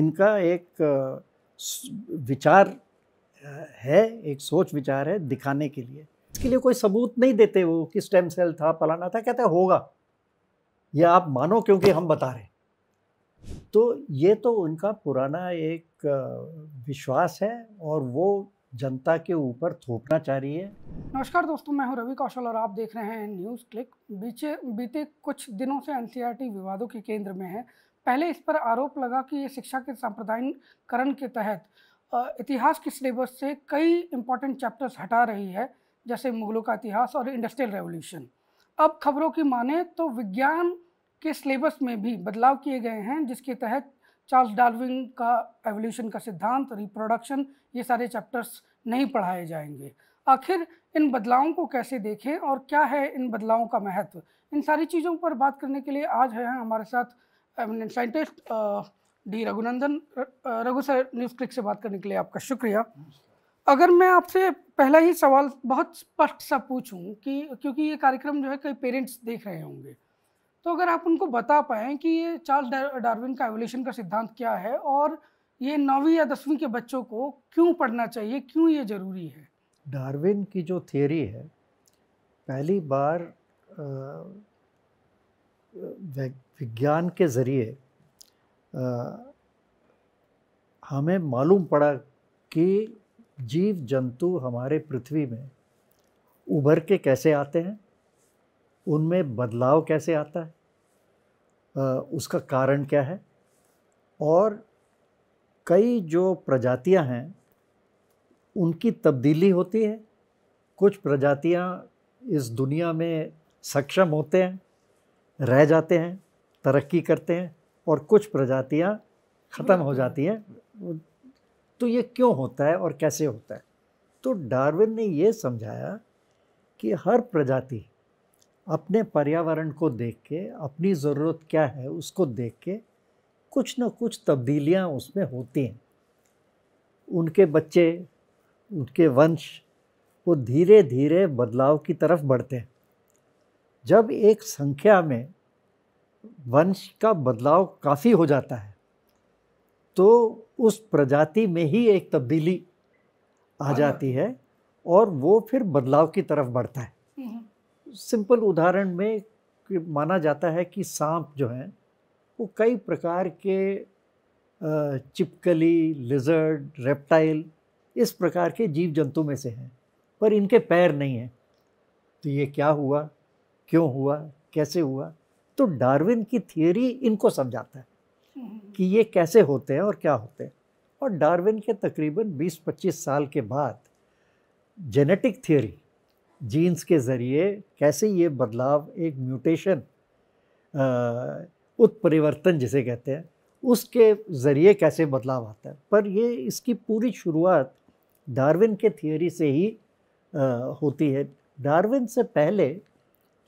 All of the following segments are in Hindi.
इनका एक विचार है एक सोच विचार है दिखाने के लिए इसके लिए कोई सबूत नहीं देते वो कि स्टेम सेल था पलाना था कहते होगा ये आप मानो क्योंकि हम बता रहे तो ये तो उनका पुराना एक विश्वास है और वो जनता के ऊपर थोपना चाह रही है नमस्कार दोस्तों मैं हूं रवि कौशल और आप देख रहे हैं न्यूज़ क्लिक बीचे बीते कुछ दिनों से एनसीईआरटी विवादों के केंद्र में है पहले इस पर आरोप लगा कि ये शिक्षा के सांप्रदायिकरण के तहत इतिहास के सिलेबस से कई इंपॉर्टेंट चैप्टर्स हटा रही है जैसे मुगलों का इतिहास और इंडस्ट्रियल रेवोल्यूशन अब खबरों की माने तो विज्ञान के सिलेबस में भी बदलाव किए गए हैं जिसके तहत चार्ल्स डार्विन का एवोल्यूशन का सिद्धांत रिप्रोडक्शन ये सारे चैप्टर्स नहीं पढ़ाए जाएंगे आखिर इन बदलावों को कैसे देखें और क्या है इन बदलावों का महत्व इन सारी चीज़ों पर बात करने के लिए आज है हमारे साथ eminent scientist D Raghunandan Raghu sir News Click से बात करने के लिए आपका शुक्रिया अगर मैं आपसे पहला ही सवाल बहुत स्पष्ट सा पूछूं कि क्योंकि ये कार्यक्रम जो है कई पेरेंट्स देख रहे होंगे तो अगर आप उनको बता पाएँ कि ये चार्ल्स डार्विन का एवोल्यूशन का सिद्धांत क्या है और ये नौवीं या दसवीं के बच्चों को क्यों पढ़ना चाहिए क्यों ये ज़रूरी है डार्विन की जो थियोरी है पहली बार विज्ञान के ज़रिए हमें मालूम पड़ा कि जीव जंतु हमारे पृथ्वी में उभर के कैसे आते हैं उनमें बदलाव कैसे आता है आ, उसका कारण क्या है और कई जो प्रजातियां हैं उनकी तब्दीली होती है कुछ प्रजातियां इस दुनिया में सक्षम होते हैं रह जाते हैं तरक्की करते हैं और कुछ प्रजातियाँ ख़त्म हो जाती हैं तो ये क्यों होता है और कैसे होता है तो डार्विन ने ये समझाया कि हर प्रजाति अपने पर्यावरण को देख के अपनी ज़रूरत क्या है उसको देख के कुछ ना कुछ तब्दीलियाँ उसमें होती हैं उनके बच्चे उनके वंश वो धीरे धीरे बदलाव की तरफ बढ़ते हैं जब एक संख्या में वंश का बदलाव काफ़ी हो जाता है तो उस प्रजाति में ही एक तब्दीली आ जाती है और वो फिर बदलाव की तरफ बढ़ता है हम्म। सिंपल उदाहरण में माना जाता है कि सांप जो हैं वो कई प्रकार के चिपकली लिजर्ड रेप्टाइल इस प्रकार के जीव जंतु में से हैं पर इनके पैर नहीं हैं तो ये क्या हुआ क्यों हुआ कैसे हुआ तो डार्विन की थियोरी इनको समझाता है हम्म। कि ये कैसे होते हैं और क्या होते हैं और डार्विन के तकरीबन 20-25 साल के बाद जेनेटिक थियोरी जीन्स के ज़रिए कैसे ये बदलाव एक म्यूटेशन उत्परिवर्तन जिसे कहते हैं उसके ज़रिए कैसे बदलाव आता है पर ये इसकी पूरी शुरुआत डार्विन के थियोरी से ही आ, होती है डार्विन से पहले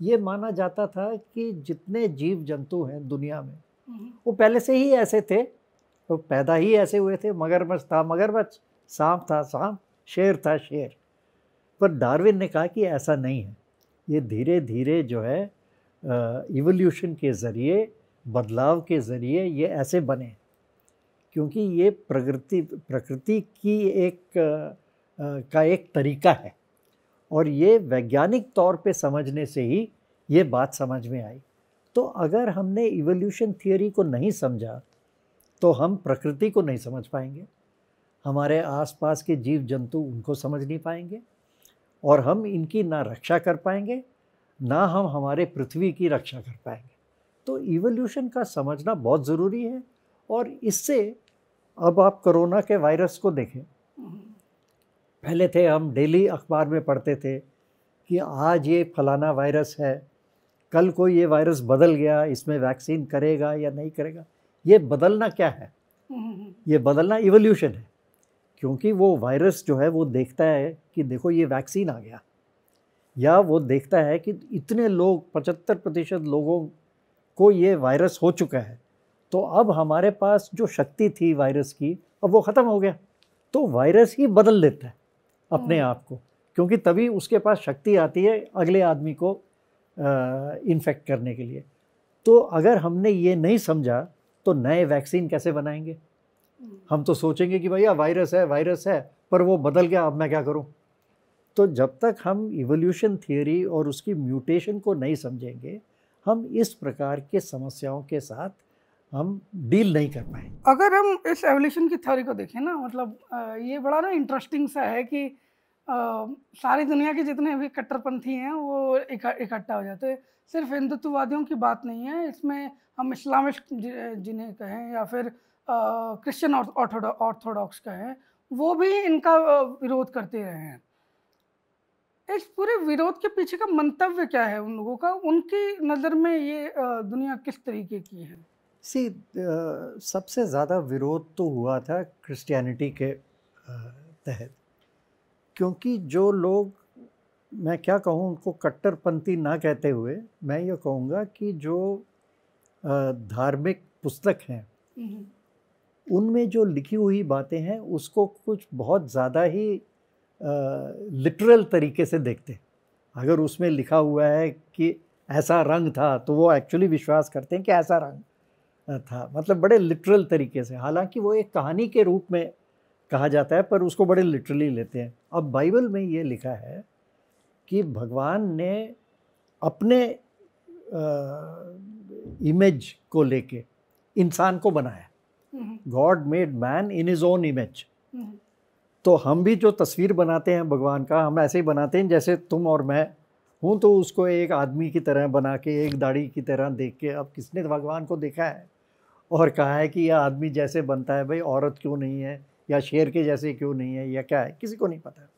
ये माना जाता था कि जितने जीव जंतु हैं दुनिया में हम्म। वो पहले से ही ऐसे थे वो तो पैदा ही ऐसे हुए थे मगरमच्छ था मगरमच्छ सांप था सांप शेर था शेर पर डार्विन ने कहा कि ऐसा नहीं है ये धीरे धीरे जो है इवोल्यूशन के ज़रिए बदलाव के ज़रिए ये ऐसे बने क्योंकि ये प्रकृति प्रकृति की एक आ, का एक तरीका है और ये वैज्ञानिक तौर पे समझने से ही ये बात समझ में आई तो अगर हमने इवोल्यूशन थियोरी को नहीं समझा तो हम प्रकृति को नहीं समझ पाएंगे हमारे आसपास के जीव जंतु उनको समझ नहीं पाएंगे और हम इनकी ना रक्षा कर पाएंगे ना हम हमारे पृथ्वी की रक्षा कर पाएंगे तो इवोल्यूशन का समझना बहुत ज़रूरी है और इससे अब आप कोरोना के वायरस को देखें पहले थे हम डेली अखबार में पढ़ते थे कि आज ये फलाना वायरस है कल को ये वायरस बदल गया इसमें वैक्सीन करेगा या नहीं करेगा ये बदलना क्या है हम्म। ये बदलना इवोल्यूशन है क्योंकि वो वायरस जो है वो देखता है कि देखो ये वैक्सीन आ गया या वो देखता है कि इतने लोग पचहत्तर प्रतिशत लोगों को ये वायरस हो चुका है तो अब हमारे पास जो शक्ति थी वायरस की अब वो ख़त्म हो गया तो वायरस ही बदल देता है अपने हम्म। आप को क्योंकि तभी उसके पास शक्ति आती है अगले आदमी को इन्फेक्ट करने के लिए तो अगर हमने ये नहीं समझा तो नए वैक्सीन कैसे बनाएंगे हम्म। हम तो सोचेंगे कि भैया वायरस है वायरस है पर वो बदल गया अब मैं क्या करूं तो जब तक हम इवोल्यूशन थियोरी और उसकी म्यूटेशन को नहीं समझेंगे हम इस प्रकार के समस्याओं के साथ हम डील नहीं कर पाए अगर हम इस एवोल्यूशन की थ्योरी को देखें ना मतलब ये बड़ा ना इंटरेस्टिंग सा है कि आ, सारी दुनिया के जितने भी कट्टरपंथी हैं वो इकट्ठा हो जाते हैं सिर्फ हिंदुत्ववादियों की बात नहीं है इसमें हम इस्लामिस्ट जिन्हें कहें या फिर क्रिश्चियन ऑर्थोडॉक्स कहें वो भी इनका विरोध करते रहे हैं इस पूरे विरोध के पीछे का मंतव्य क्या है उन लोगों का उनकी नज़र में ये दुनिया किस तरीके की है सी सबसे ज़्यादा विरोध तो हुआ था क्रिश्चियनिटी के तहत क्योंकि जो लोग मैं क्या कहूँ उनको कट्टरपंथी ना कहते हुए मैं ये कहूँगा कि जो धार्मिक पुस्तक हैं हम्म। उनमें जो लिखी हुई बातें हैं उसको कुछ बहुत ज़्यादा ही लिटरल तरीके से देखते हैं अगर उसमें लिखा हुआ है कि ऐसा रंग था तो वो एक्चुअली विश्वास करते हैं कि ऐसा रंग था मतलब बड़े लिटरल तरीके से हालांकि वो एक कहानी के रूप में कहा जाता है पर उसको बड़े लिटरली लेते हैं अब बाइबल में ये लिखा है कि भगवान ने अपने इमेज को लेके इंसान को बनाया God made man in his own image तो हम भी जो तस्वीर बनाते हैं भगवान का हम ऐसे ही बनाते हैं जैसे तुम और मैं हूँ तो उसको एक आदमी की तरह बना के एक दाढ़ी की तरह देख के अब किसने भगवान को देखा है और कहा है कि यह आदमी जैसे बनता है भाई औरत क्यों नहीं है या शेर के जैसे क्यों नहीं है या क्या है किसी को नहीं पता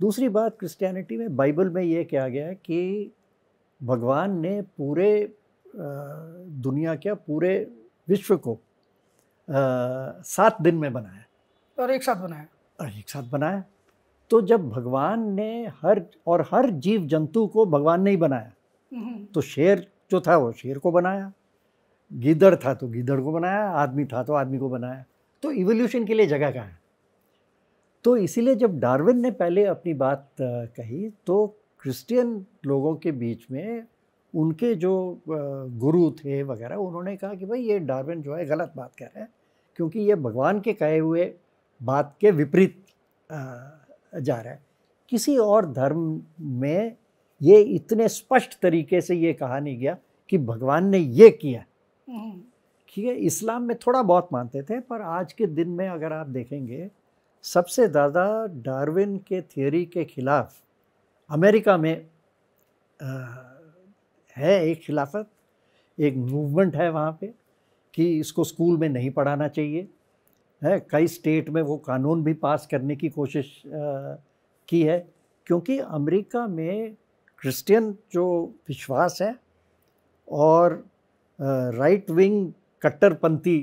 दूसरी बात क्रिश्चियनिटी में बाइबल में ये कहा गया है कि भगवान ने पूरे दुनिया क्या पूरे विश्व को सात दिन में बनाया और एक साथ बनाया और एक साथ बनाया तो जब भगवान ने हर और हर जीव जंतु को भगवान ने ही बनाया हम्म। तो शेर जो था वो शेर को बनाया गीदड़ था तो गिदड़ को बनाया आदमी था तो आदमी को बनाया तो इवोल्यूशन के लिए जगह कहाँ है तो इसीलिए जब डार्विन ने पहले अपनी बात कही तो क्रिश्चियन लोगों के बीच में उनके जो गुरु थे वगैरह उन्होंने कहा कि भाई ये डार्विन जो है गलत बात कह रहे हैं क्योंकि ये भगवान के कहे हुए बात के विपरीत जा रहा है किसी और धर्म में ये इतने स्पष्ट तरीके से ये कहा नहीं गया कि भगवान ने ये किया कि इस्लाम में थोड़ा बहुत मानते थे पर आज के दिन में अगर आप देखेंगे सबसे ज़्यादा डार्विन के थियोरी के ख़िलाफ़ अमेरिका में आ, है एक खिलाफत एक मूवमेंट है वहाँ पे कि इसको स्कूल में नहीं पढ़ाना चाहिए है कई स्टेट में वो कानून भी पास करने की कोशिश आ, की है क्योंकि अमेरिका में क्रिश्चियन जो विश्वास है और राइट विंग कट्टरपंथी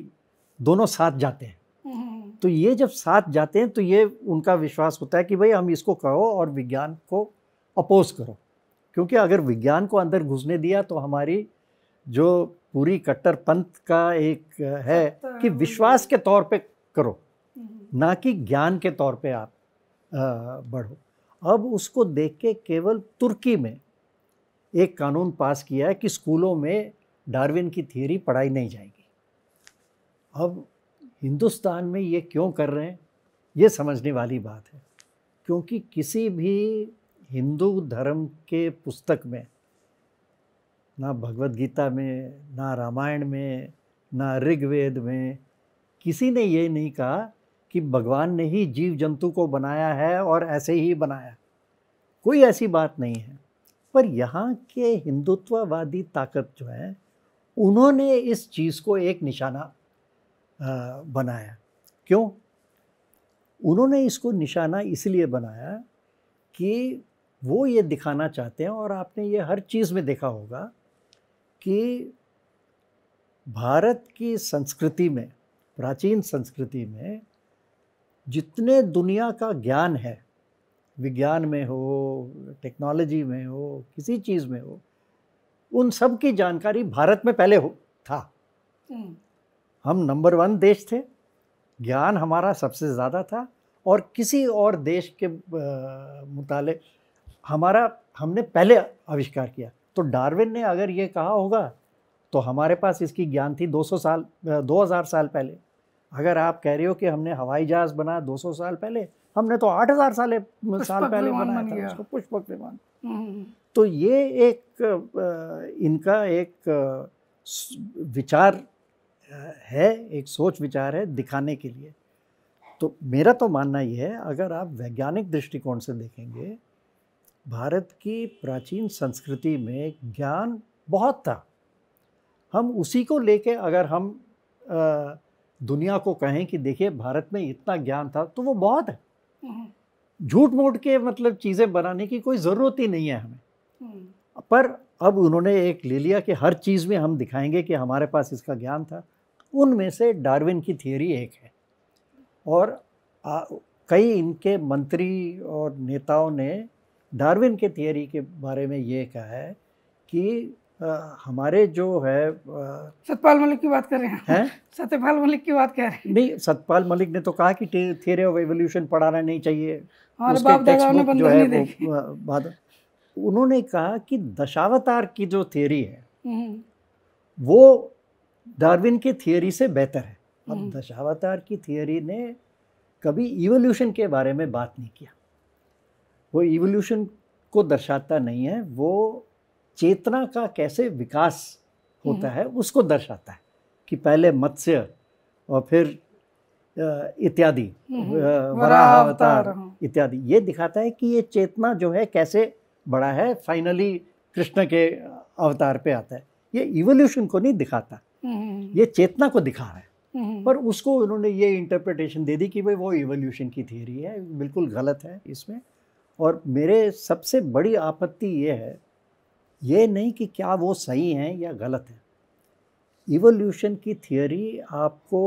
दोनों साथ जाते हैं हम्म। तो ये जब साथ जाते हैं तो ये उनका विश्वास होता है कि भाई हम इसको कहो और विज्ञान को अपोज करो क्योंकि अगर विज्ञान को अंदर घुसने दिया तो हमारी जो पूरी कट्टरपंथ का एक है कि विश्वास के तौर पे करो हम्म। ना कि ज्ञान के तौर पे आप बढ़ो अब उसको देख के केवल तुर्की में एक कानून पास किया है कि स्कूलों में डार्विन की थियोरी पढ़ाई नहीं जाएगी अब हिंदुस्तान में ये क्यों कर रहे हैं ये समझने वाली बात है क्योंकि किसी भी हिंदू धर्म के पुस्तक में ना भगवत गीता में ना रामायण में ना ऋग्वेद में किसी ने ये नहीं कहा कि भगवान ने ही जीव जंतु को बनाया है और ऐसे ही बनाया कोई ऐसी बात नहीं है पर यहाँ के हिंदुत्ववादी ताकत जो है उन्होंने इस चीज़ को एक निशाना बनाया क्यों उन्होंने इसको निशाना इसलिए बनाया कि वो ये दिखाना चाहते हैं और आपने ये हर चीज़ में देखा होगा कि भारत की संस्कृति में प्राचीन संस्कृति में जितने दुनिया का ज्ञान है विज्ञान में हो टेक्नोलॉजी में हो किसी चीज़ में हो उन सब की जानकारी भारत में पहले हो था हम्म। हम नंबर वन देश थे ज्ञान हमारा सबसे ज़्यादा था और किसी और देश के मुताले हमारा हमने पहले आविष्कार किया तो डार्विन ने अगर ये कहा होगा तो हमारे पास इसकी ज्ञान थी 200 साल 2000 साल पहले अगर आप कह रहे हो कि हमने हवाई जहाज़ बनाया 200 साल पहले हमने तो आठ हजार साल साल पहले बनाया था उसको पुष्पक विमान हम्म। तो ये एक इनका एक विचार है एक सोच विचार है दिखाने के लिए तो मेरा तो मानना यह है अगर आप वैज्ञानिक दृष्टिकोण से देखेंगे भारत की प्राचीन संस्कृति में ज्ञान बहुत था हम उसी को लेके अगर हम दुनिया को कहें कि देखिए भारत में इतना ज्ञान था तो वो बहुत है झूठ मूठ के मतलब चीज़ें बनाने की कोई ज़रूरत ही नहीं है हमें पर अब उन्होंने एक ले लिया कि हर चीज़ में हम दिखाएंगे कि हमारे पास इसका ज्ञान था उनमें से डार्विन की थियोरी एक है और आ, कई इनके मंत्री और नेताओं ने डार्विन के थियोरी के बारे में ये कहा है कि हमारे जो है सतपाल मलिक की बात कर रहे हैं हैं सत्यपाल मलिक की बात कर रहे हैं नहीं सतपाल मलिक ने तो कहा कि थियरी ऑफ एवोल्यूशन पढ़ाना नहीं चाहिए और बाप ने जो है उन्होंने कहा कि दशावतार की जो थियरी है हम्म। वो डार्विन की थियरी से बेहतर है अब हम्म। दशावतार की थियरी ने कभी इवोल्यूशन के बारे में बात नहीं किया वो इवोल्यूशन को दर्शाता नहीं है वो चेतना का कैसे विकास होता हम्म। है उसको दर्शाता है कि पहले मत्स्य और फिर इत्यादि हम्म। वराह अवतार हाँ। इत्यादि ये दिखाता है कि ये चेतना जो है कैसे बड़ा है फाइनली कृष्ण के अवतार पे आता है ये इवोल्यूशन को नहीं दिखाता हम्म। ये चेतना को दिखा रहा है पर उसको उन्होंने ये इंटरप्रिटेशन दे दी कि भाई वो इवोल्यूशन की थियोरी है बिल्कुल गलत है इसमें और मेरे सबसे बड़ी आपत्ति ये है ये नहीं कि क्या वो सही हैं या गलत हैं इवोल्यूशन की थियोरी आपको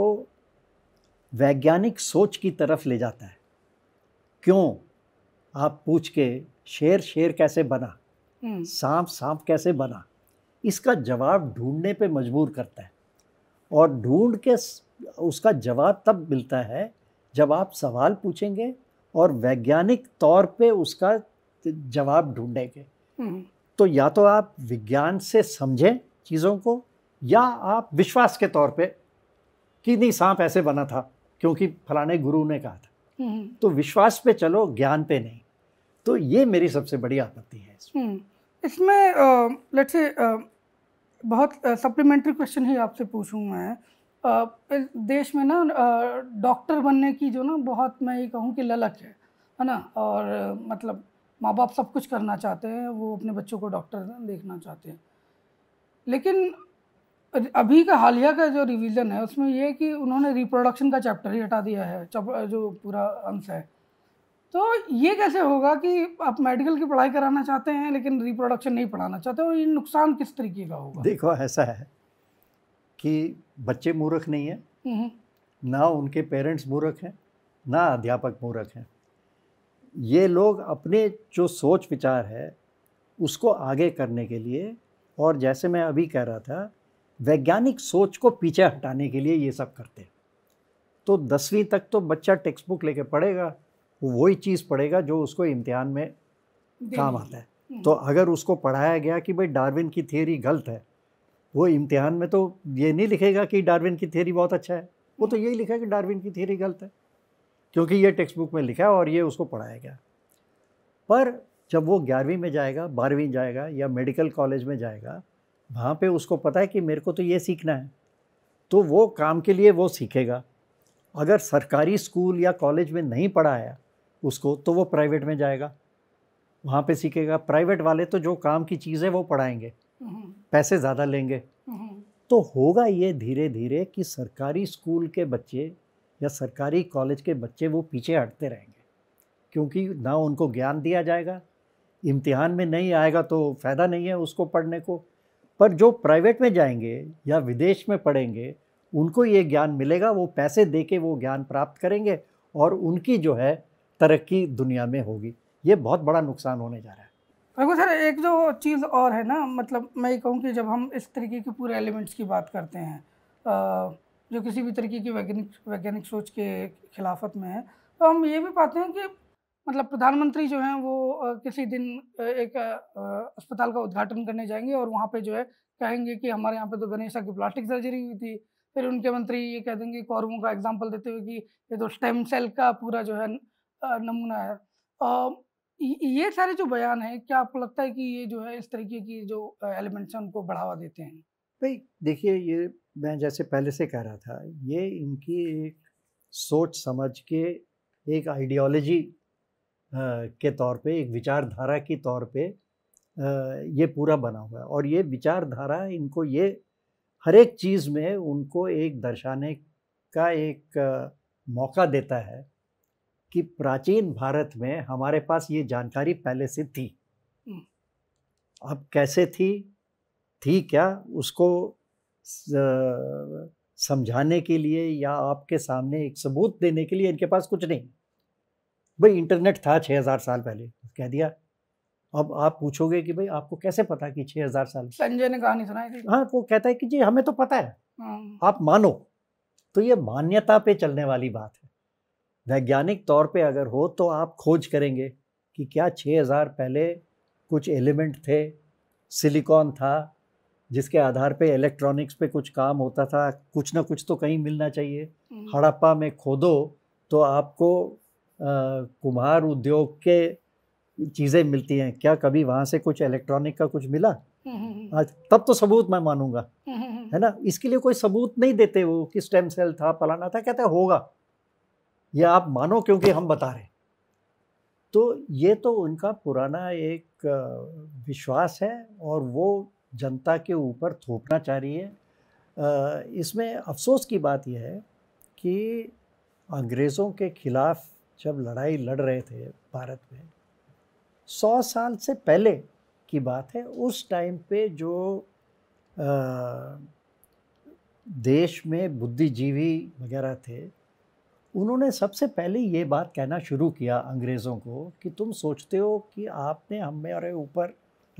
वैज्ञानिक सोच की तरफ ले जाता है क्यों आप पूछ के शेर शेर कैसे बना हम्म। सांप सांप कैसे बना इसका जवाब ढूंढने पे मजबूर करता है और ढूंढ के उसका जवाब तब मिलता है जब आप सवाल पूछेंगे और वैज्ञानिक तौर पे उसका जवाब ढूंढेंगे हम्म। तो या तो आप विज्ञान से समझें चीज़ों को या आप विश्वास के तौर पे कि नहीं सांप ऐसे बना था क्योंकि फलाने गुरु ने कहा था हम्म। तो विश्वास पे चलो ज्ञान पे नहीं तो ये मेरी सबसे बड़ी आपत्ति है इसमें लेट्स हम्म। से बहुत सप्लीमेंट्री क्वेश्चन ही आपसे पूछूँ मैं आ, देश में ना डॉक्टर बनने की जो ना बहुत मैं ये कहूँ कि ललक है है ना और मतलब माँ बाप सब कुछ करना चाहते हैं वो अपने बच्चों को डॉक्टर देखना चाहते हैं लेकिन अभी का हालिया का जो रिवीजन है उसमें ये है कि उन्होंने रिप्रोडक्शन का चैप्टर ही हटा दिया है जो पूरा अंश है तो ये कैसे होगा कि आप मेडिकल की पढ़ाई कराना चाहते हैं लेकिन रिप्रोडक्शन नहीं पढ़ाना चाहते और ये नुकसान किस तरीके का होगा देखो ऐसा है कि बच्चे मूर्ख नहीं हैं हम्म। ना उनके पेरेंट्स मूर्ख हैं ना अध्यापक मूर्ख हैं ये लोग अपने जो सोच विचार है उसको आगे करने के लिए और जैसे मैं अभी कह रहा था वैज्ञानिक सोच को पीछे हटाने के लिए ये सब करते हैं तो दसवीं तक तो बच्चा टेक्स्ट बुक लेके पढ़ेगा वो वही चीज़ पढ़ेगा जो उसको इम्तिहान में काम आता है हम्म। तो अगर उसको पढ़ाया गया कि भाई डार्विन की थियोरी गलत है वो इम्तिहान में तो ये नहीं लिखेगा कि डार्विन की थियोरी बहुत अच्छा है वो तो हम्म। यही लिखा कि डार्विन की थियोरी गलत है क्योंकि ये टेक्स्ट बुक में लिखा है और ये उसको पढ़ाया गया पर जब वो ग्यारहवीं में जाएगा बारहवीं जाएगा या मेडिकल कॉलेज में जाएगा वहाँ पे उसको पता है कि मेरे को तो ये सीखना है तो वो काम के लिए वो सीखेगा अगर सरकारी स्कूल या कॉलेज में नहीं पढ़ाया उसको तो वो प्राइवेट में जाएगा वहाँ पे सीखेगा प्राइवेट वाले तो जो काम की चीज़ है वो पढ़ाएंगे हम्म। पैसे ज़्यादा लेंगे हम्म। तो होगा ये धीरे धीरे कि सरकारी स्कूल के बच्चे या सरकारी कॉलेज के बच्चे वो पीछे हटते रहेंगे क्योंकि ना उनको ज्ञान दिया जाएगा इम्तिहान में नहीं आएगा तो फ़ायदा नहीं है उसको पढ़ने को पर जो प्राइवेट में जाएंगे या विदेश में पढ़ेंगे उनको ये ज्ञान मिलेगा वो पैसे दे के वो ज्ञान प्राप्त करेंगे और उनकी जो है तरक्की दुनिया में होगी ये बहुत बड़ा नुकसान होने जा रहा है देखो सर एक जो चीज़ और है ना मतलब मैं ये कहूँ कि जब हम इस तरीके के पूरे एलिमेंट्स की बात करते हैं आ, जो किसी भी तरीके की वैज्ञानिक वैज्ञानिक सोच के खिलाफत में है तो हम ये भी पाते हैं कि मतलब प्रधानमंत्री जो हैं वो किसी दिन एक अस्पताल का उद्घाटन करने जाएंगे और वहाँ पे जो है कहेंगे कि हमारे यहाँ पे तो गणेशा की प्लास्टिक सर्जरी हुई थी फिर उनके मंत्री ये कह देंगे कौरवों का एग्जाम्पल देते हुए कि ये तो स्टेम सेल का पूरा जो है नमूना है ये सारे जो बयान है क्या आपको लगता है कि ये जो है इस तरीके की जो एलिमेंट्स हैं उनको बढ़ावा देते हैं भाई देखिए ये मैं जैसे पहले से कह रहा था ये इनकी एक सोच समझ के एक आइडियोलॉजी के तौर पे एक विचारधारा के तौर पे ये पूरा बना हुआ है और ये विचारधारा इनको ये हर एक चीज़ में उनको एक दर्शाने का एक मौका देता है कि प्राचीन भारत में हमारे पास ये जानकारी पहले से थी हम्म। अब कैसे थी थी क्या उसको समझाने के लिए या आपके सामने एक सबूत देने के लिए इनके पास कुछ नहीं भाई इंटरनेट था छः हज़ार साल पहले कह दिया अब आप पूछोगे कि भाई आपको कैसे पता कि छः हज़ार साल संजय ने कहानी सुनाई थी हाँ वो कहता है कि जी हमें तो पता है हाँ। आप मानो तो ये मान्यता पे चलने वाली बात है वैज्ञानिक तौर पे अगर हो तो आप खोज करेंगे कि क्या 6000 पहले कुछ एलिमेंट थे सिलिकॉन था जिसके आधार पे इलेक्ट्रॉनिक्स पे कुछ काम होता था कुछ ना कुछ तो कहीं मिलना चाहिए हम्म। हड़प्पा में खोदो तो आपको आ, कुम्हार उद्योग के चीज़ें मिलती हैं क्या कभी वहाँ से कुछ इलेक्ट्रॉनिक का कुछ मिला हम्म, हम्म, आज तब तो सबूत मैं मानूंगा है ना इसके लिए कोई सबूत नहीं देते वो कि स्टेम सेल था फलाना था कहते होगा ये आप मानो क्योंकि हम बता रहे तो ये तो उनका पुराना एक विश्वास है और वो जनता के ऊपर थोपना चाह रही है इसमें अफसोस की बात यह है कि अंग्रेज़ों के ख़िलाफ़ जब लड़ाई लड़ रहे थे भारत में सौ साल से पहले की बात है उस टाइम पे जो आ, देश में बुद्धिजीवी वगैरह थे उन्होंने सबसे पहले ये बात कहना शुरू किया अंग्रेज़ों को कि तुम सोचते हो कि आपने हमें और ऊपर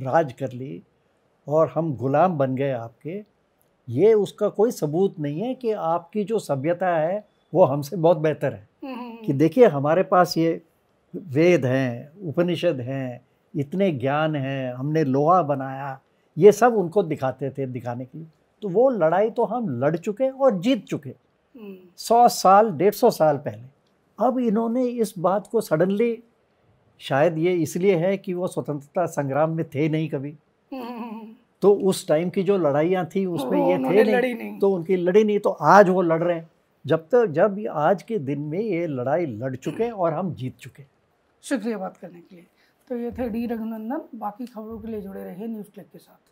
राज कर ली और हम गुलाम बन गए आपके ये उसका कोई सबूत नहीं है कि आपकी जो सभ्यता है वो हमसे बहुत बेहतर है हम्म, हम्म, हम्म। कि देखिए हमारे पास ये वेद हैं उपनिषद हैं इतने ज्ञान हैं हमने लोहा बनाया ये सब उनको दिखाते थे दिखाने के लिए तो वो लड़ाई तो हम लड़ चुके और जीत चुके सौ साल डेढ़ सौ साल पहले अब इन्होंने इस बात को सडनली शायद ये इसलिए है कि वो स्वतंत्रता संग्राम में थे नहीं कभी तो उस टाइम की जो लड़ाइयाँ थी उसमें ये थे नहीं, नहीं तो उनकी लड़ी नहीं तो आज वो लड़ रहे हैं जब तक जब आज के दिन में ये लड़ाई लड़ चुके हैं और हम जीत चुके हैं शुक्रिया बात करने के लिए तो ये थे डी रघुनंदन बाकी खबरों के लिए जुड़े रहे न्यूज़ क्लिक के साथ